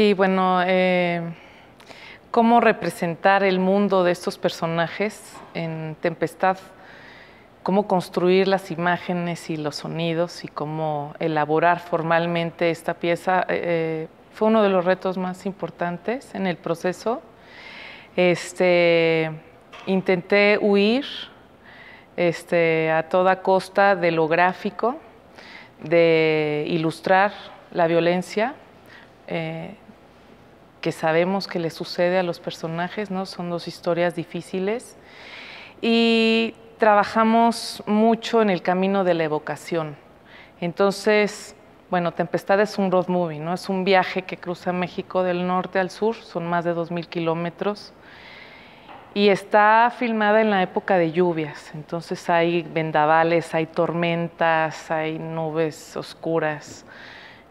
Sí, bueno, eh, cómo representar el mundo de estos personajes en Tempestad, cómo construir las imágenes y los sonidos y cómo elaborar formalmente esta pieza eh, eh, fue uno de los retos más importantes en el proceso. Este, intenté huir este, a toda costa de lo gráfico, de ilustrar la violencia que sabemos que le sucede a los personajes, ¿no? Son dos historias difíciles. Y trabajamos mucho en el camino de la evocación. Entonces, bueno, Tempestad es un road movie, ¿no? Es un viaje que cruza México del norte al sur, son más de 2.000 kilómetros. Y está filmada en la época de lluvias, entonces hay vendavales, hay tormentas, hay nubes oscuras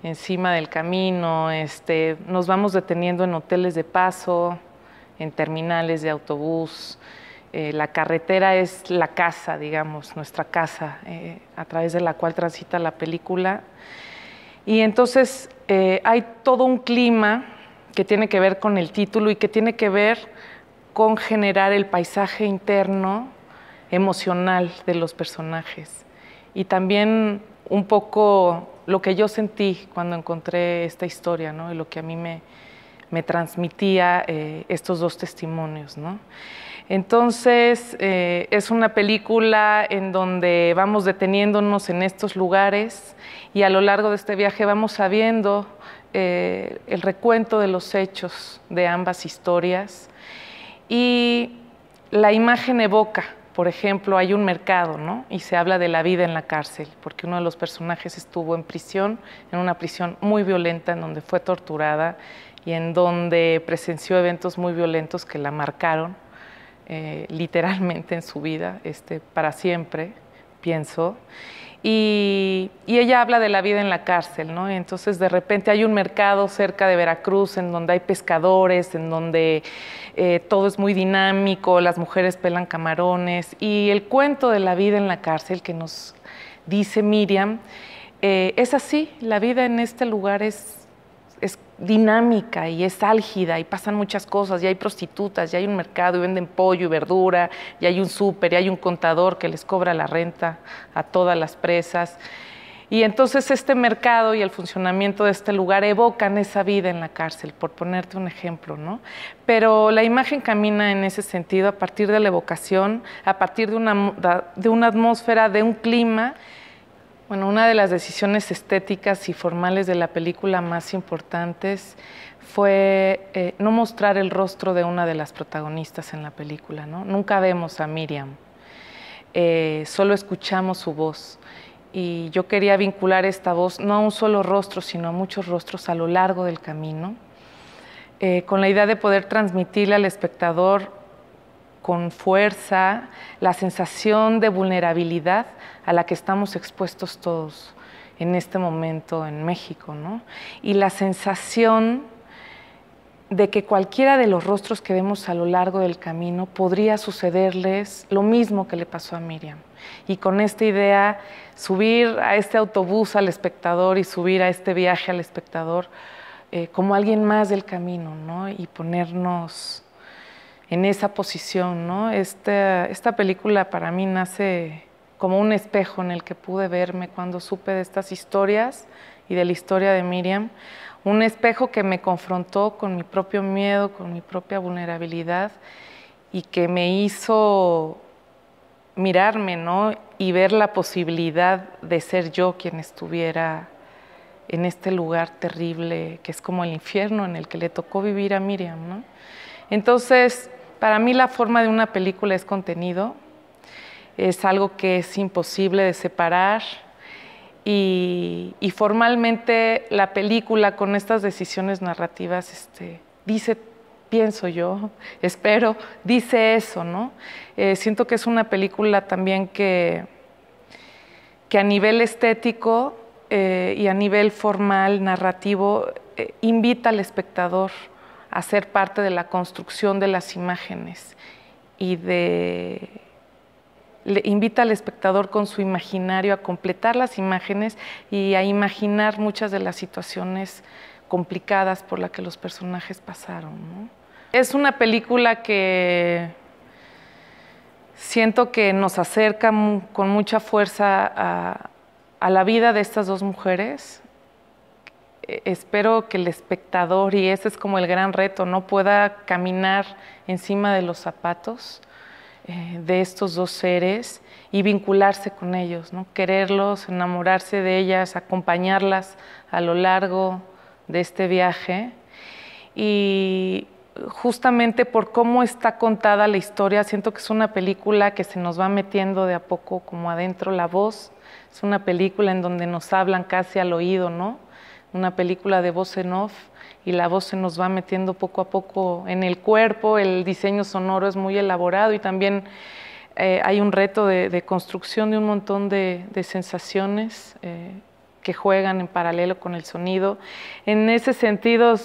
encima del camino, este, nos vamos deteniendo en hoteles de paso, en terminales de autobús. Eh, la carretera es la casa, digamos, nuestra casa, eh, a través de la cual transita la película. Y entonces eh, hay todo un clima que tiene que ver con el título y que tiene que ver con generar el paisaje interno emocional de los personajes. Y también un poco lo que yo sentí cuando encontré esta historia, ¿no? Y lo que a mí me, transmitía eh, estos dos testimonios, Entonces, eh, es una película en donde vamos deteniéndonos en estos lugares y a lo largo de este viaje vamos sabiendo eh, el recuento de los hechos de ambas historias y la imagen evoca por ejemplo, hay un mercado, ¿no? Y se habla de la vida en la cárcel, porque uno de los personajes estuvo en prisión, en una prisión muy violenta, en donde fue torturada y en donde presenció eventos muy violentos que la marcaron eh, literalmente en su vida, este, para siempre pienso. Y, y, ella habla de la vida en la cárcel, ¿no? Entonces de repente hay un mercado cerca de Veracruz en donde hay pescadores, en donde eh, todo es muy dinámico, las mujeres pelan camarones y el cuento de la vida en la cárcel que nos dice Miriam, eh, es así, la vida en este lugar es dinámica y es álgida y pasan muchas cosas, y hay prostitutas, y hay un mercado y venden pollo y verdura, y hay un súper, y hay un contador que les cobra la renta a todas las presas. Y entonces este mercado y el funcionamiento de este lugar evocan esa vida en la cárcel, por ponerte un ejemplo, ¿no? Pero la imagen camina en ese sentido a partir de la evocación, a partir de una, de una atmósfera, de un clima bueno, una de las decisiones estéticas y formales de la película más importantes fue eh, no mostrar el rostro de una de las protagonistas en la película, ¿no? Nunca vemos a Miriam, eh, solo escuchamos su voz. Y yo quería vincular esta voz no a un solo rostro, sino a muchos rostros a lo largo del camino, eh, con la idea de poder transmitirle al espectador con fuerza la sensación de vulnerabilidad a la que estamos expuestos todos en este momento en México, ¿no? Y la sensación de que cualquiera de los rostros que vemos a lo largo del camino podría sucederles lo mismo que le pasó a Miriam. Y con esta idea, subir a este autobús al espectador y subir a este viaje al espectador eh, como alguien más del camino, ¿no? Y ponernos en esa posición, ¿no? Esta, película para mí nace como un espejo en el que pude verme cuando supe de estas historias y de la historia de Miriam, un espejo que me confrontó con mi propio miedo, con mi propia vulnerabilidad y que me hizo mirarme, ¿no? Y ver la posibilidad de ser yo quien estuviera en este lugar terrible que es como el infierno en el que le tocó vivir a Miriam, ¿no? Entonces, para mí la forma de una película es contenido, es algo que es imposible de separar y, formalmente la película con estas decisiones narrativas este, dice, pienso yo, espero, dice eso, ¿no? Eh, siento que es una película también que, que a nivel estético eh, y a nivel formal, narrativo, eh, invita al espectador a ser parte de la construcción de las imágenes y de le invita al espectador con su imaginario a completar las imágenes y a imaginar muchas de las situaciones complicadas por las que los personajes pasaron. Es una película que siento que nos acerca con mucha fuerza a la vida de estas dos mujeres, espero que el espectador, y ese es como el gran reto, no pueda caminar encima de los zapatos eh, de estos dos seres y vincularse con ellos, ¿no? quererlos, enamorarse de ellas, acompañarlas a lo largo de este viaje. Y justamente por cómo está contada la historia, siento que es una película que se nos va metiendo de a poco como adentro la voz, es una película en donde nos hablan casi al oído, ¿no? una película de voz en off y la voz se nos va metiendo poco a poco en el cuerpo, el diseño sonoro es muy elaborado y también eh, hay un reto de, construcción de un montón de, sensaciones eh, que juegan en paralelo con el sonido. En ese sentido,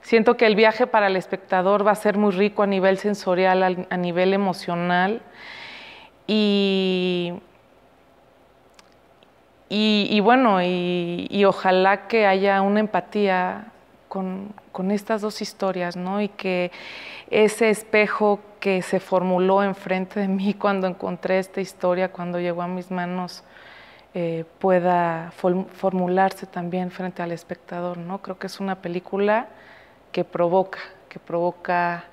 siento que el viaje para el espectador va a ser muy rico a nivel sensorial, a nivel emocional y y, bueno, y, ojalá que haya una empatía con, estas dos historias, ¿no? Y que ese espejo que se formuló enfrente de mí cuando encontré esta historia, cuando llegó a mis manos, eh, pueda formularse también frente al espectador. ¿no? Creo que es una película que provoca, que provoca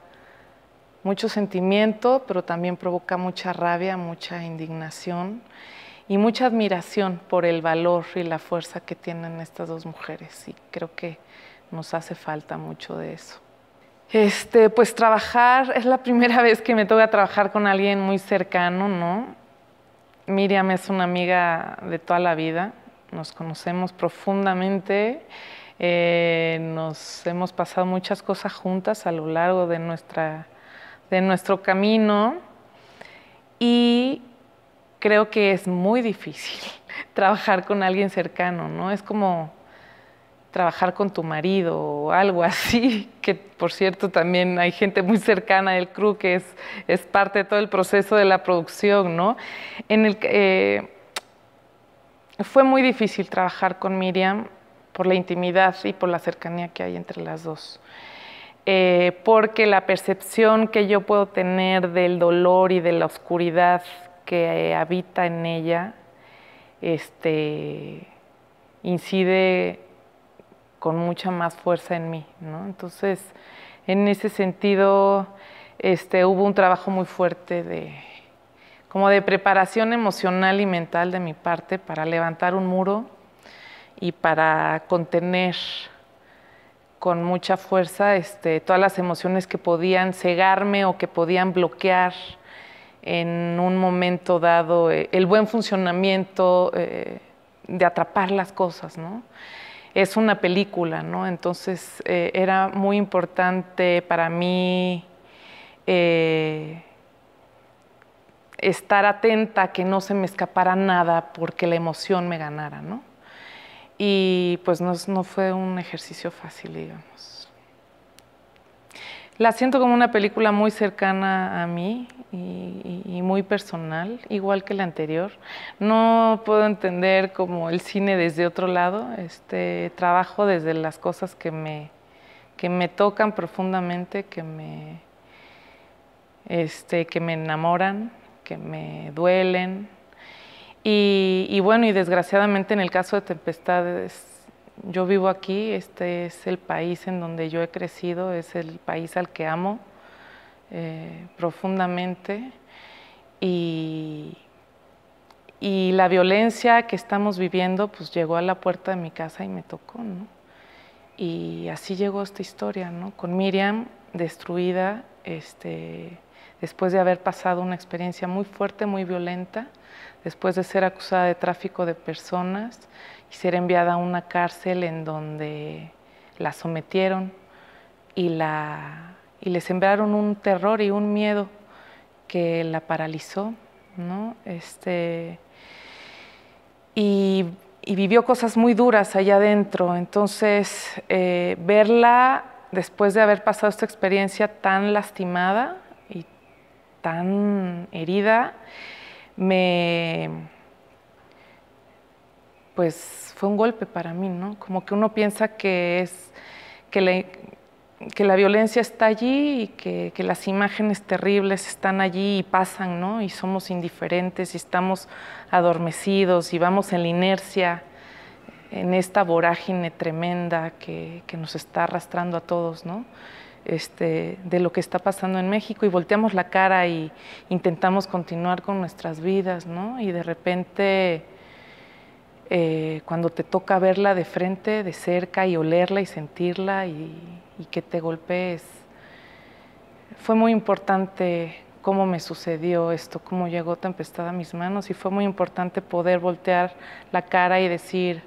mucho sentimiento, pero también provoca mucha rabia, mucha indignación y mucha admiración por el valor y la fuerza que tienen estas dos mujeres y creo que nos hace falta mucho de eso. Este, pues trabajar, es la primera vez que me toca trabajar con alguien muy cercano, ¿no? Miriam es una amiga de toda la vida, nos conocemos profundamente, eh, nos hemos pasado muchas cosas juntas a lo largo de, nuestra, de nuestro camino y creo que es muy difícil trabajar con alguien cercano, ¿no? Es como trabajar con tu marido o algo así, que por cierto también hay gente muy cercana del crew que es, parte de todo el proceso de la producción, ¿no? En el, eh, fue muy difícil trabajar con Miriam por la intimidad y por la cercanía que hay entre las dos. Eh, porque la percepción que yo puedo tener del dolor y de la oscuridad que eh, habita en ella este, incide con mucha más fuerza en mí. Entonces, en ese sentido, este, hubo un trabajo muy fuerte de, como de preparación emocional y mental de mi parte para levantar un muro y para contener con mucha fuerza este, todas las emociones que podían cegarme o que podían bloquear en un momento dado eh, el buen funcionamiento eh, de atrapar las cosas, ¿no? Es una película, ¿no? Entonces eh, era muy importante para mí estar atenta a que no se me escapara nada porque la emoción me ganara, ¿no? Y pues no fue un ejercicio fácil, digamos. La siento como una película muy cercana a mí y, muy personal, igual que la anterior. No puedo entender como el cine desde otro lado. Este, trabajo desde las cosas que me, que me tocan profundamente, que me, este, que me enamoran, que me duelen. Y, y bueno, y desgraciadamente en el caso de Tempestades yo vivo aquí, este es el país en donde yo he crecido, es el país al que amo eh, profundamente y, y, la violencia que estamos viviendo pues llegó a la puerta de mi casa y me tocó. ¿no? Y así llegó esta historia, ¿no? con Miriam destruida este, después de haber pasado una experiencia muy fuerte, muy violenta, después de ser acusada de tráfico de personas y ser enviada a una cárcel en donde la sometieron y, la, y le sembraron un terror y un miedo que la paralizó, ¿no? Este, y, vivió cosas muy duras allá adentro. Entonces, eh, verla después de haber pasado esta experiencia tan lastimada y tan herida, me pues fue un golpe para mí, ¿no? Como que uno piensa que es que la, violencia está allí y que, las imágenes terribles están allí y pasan, ¿no? Y somos indiferentes y estamos adormecidos y vamos en la inercia, en esta vorágine tremenda que, que nos está arrastrando a todos, ¿no? Este, de lo que está pasando en México y volteamos la cara y intentamos continuar con nuestras vidas, ¿no? Y de repente eh, cuando te toca verla de frente, de cerca y olerla y sentirla y, que te golpees. Fue muy importante cómo me sucedió esto, cómo llegó tempestad a mis manos y fue muy importante poder voltear la cara y decir,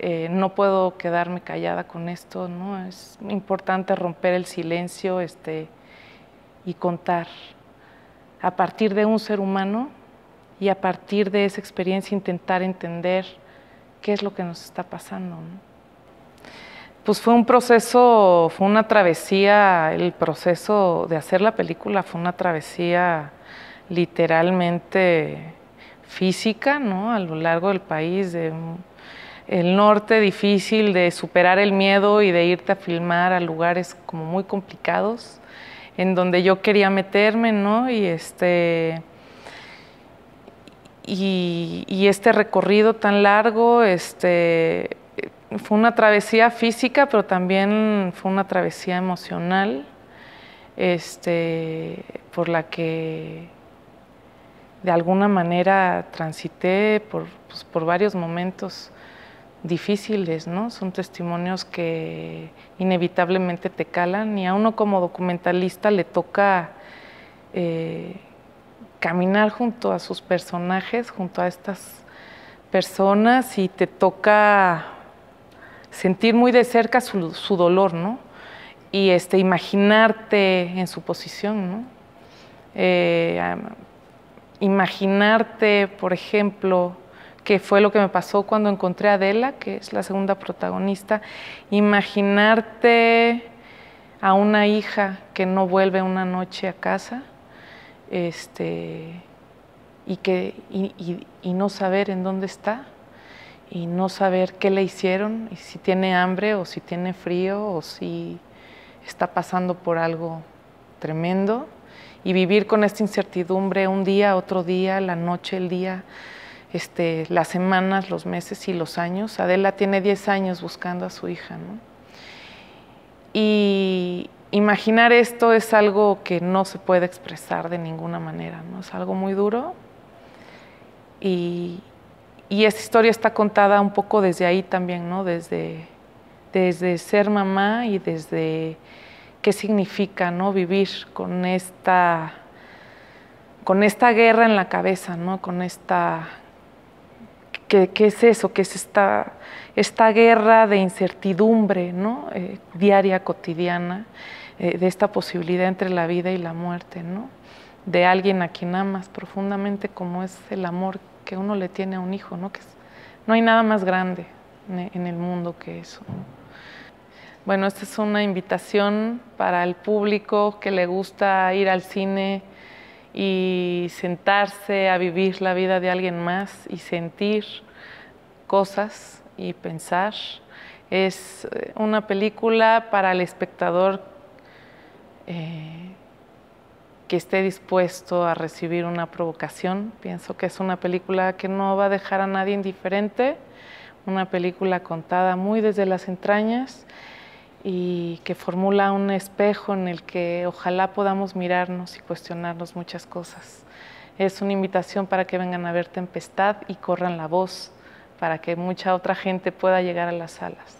eh, no puedo quedarme callada con esto, ¿no? es importante romper el silencio este, y contar a partir de un ser humano y a partir de esa experiencia intentar entender qué es lo que nos está pasando. Pues fue un proceso, fue una travesía, el proceso de hacer la película fue una travesía literalmente física, ¿no? A lo largo del país, de el norte difícil de superar el miedo y de irte a filmar a lugares como muy complicados, en donde yo quería meterme, ¿no? Y este y, este recorrido tan largo este, fue una travesía física, pero también fue una travesía emocional este, por la que de alguna manera transité por, pues, varios momentos difíciles, ¿no? Son testimonios que inevitablemente te calan y a uno como documentalista le toca eh, caminar junto a sus personajes, junto a estas personas y te toca sentir muy de cerca su, dolor, ¿no? Y este, imaginarte en su posición, ¿no? Eh, imaginarte, por ejemplo, que fue lo que me pasó cuando encontré a Adela, que es la segunda protagonista, imaginarte a una hija que no vuelve una noche a casa, este, y, que, y, no saber en dónde está y no saber qué le hicieron y si tiene hambre o si tiene frío o si está pasando por algo tremendo y vivir con esta incertidumbre un día, otro día, la noche, el día, este, las semanas, los meses y los años. Adela tiene 10 años buscando a su hija, ¿no? Y, imaginar esto es algo que no se puede expresar de ninguna manera, ¿no? es algo muy duro y, y esta historia está contada un poco desde ahí también, desde, desde ser mamá y desde qué significa ¿no? vivir con esta, con esta guerra en la cabeza, ¿no? con esta... ¿Qué, es eso? ¿Qué es esta, guerra de incertidumbre ¿no? Eh, diaria, cotidiana? Eh, de esta posibilidad entre la vida y la muerte, ¿no? De alguien a quien amas profundamente como es el amor que uno le tiene a un hijo, ¿no? Que no hay nada más grande en el mundo que eso. Bueno, esta es una invitación para el público que le gusta ir al cine y sentarse a vivir la vida de alguien más y sentir cosas y pensar. Es eh, una película para el espectador eh, que esté dispuesto a recibir una provocación. Pienso que es una película que no va a dejar a nadie indiferente, una película contada muy desde las entrañas y que formula un espejo en el que ojalá podamos mirarnos y cuestionarnos muchas cosas. Es una invitación para que vengan a ver Tempestad y corran la voz para que mucha otra gente pueda llegar a las salas.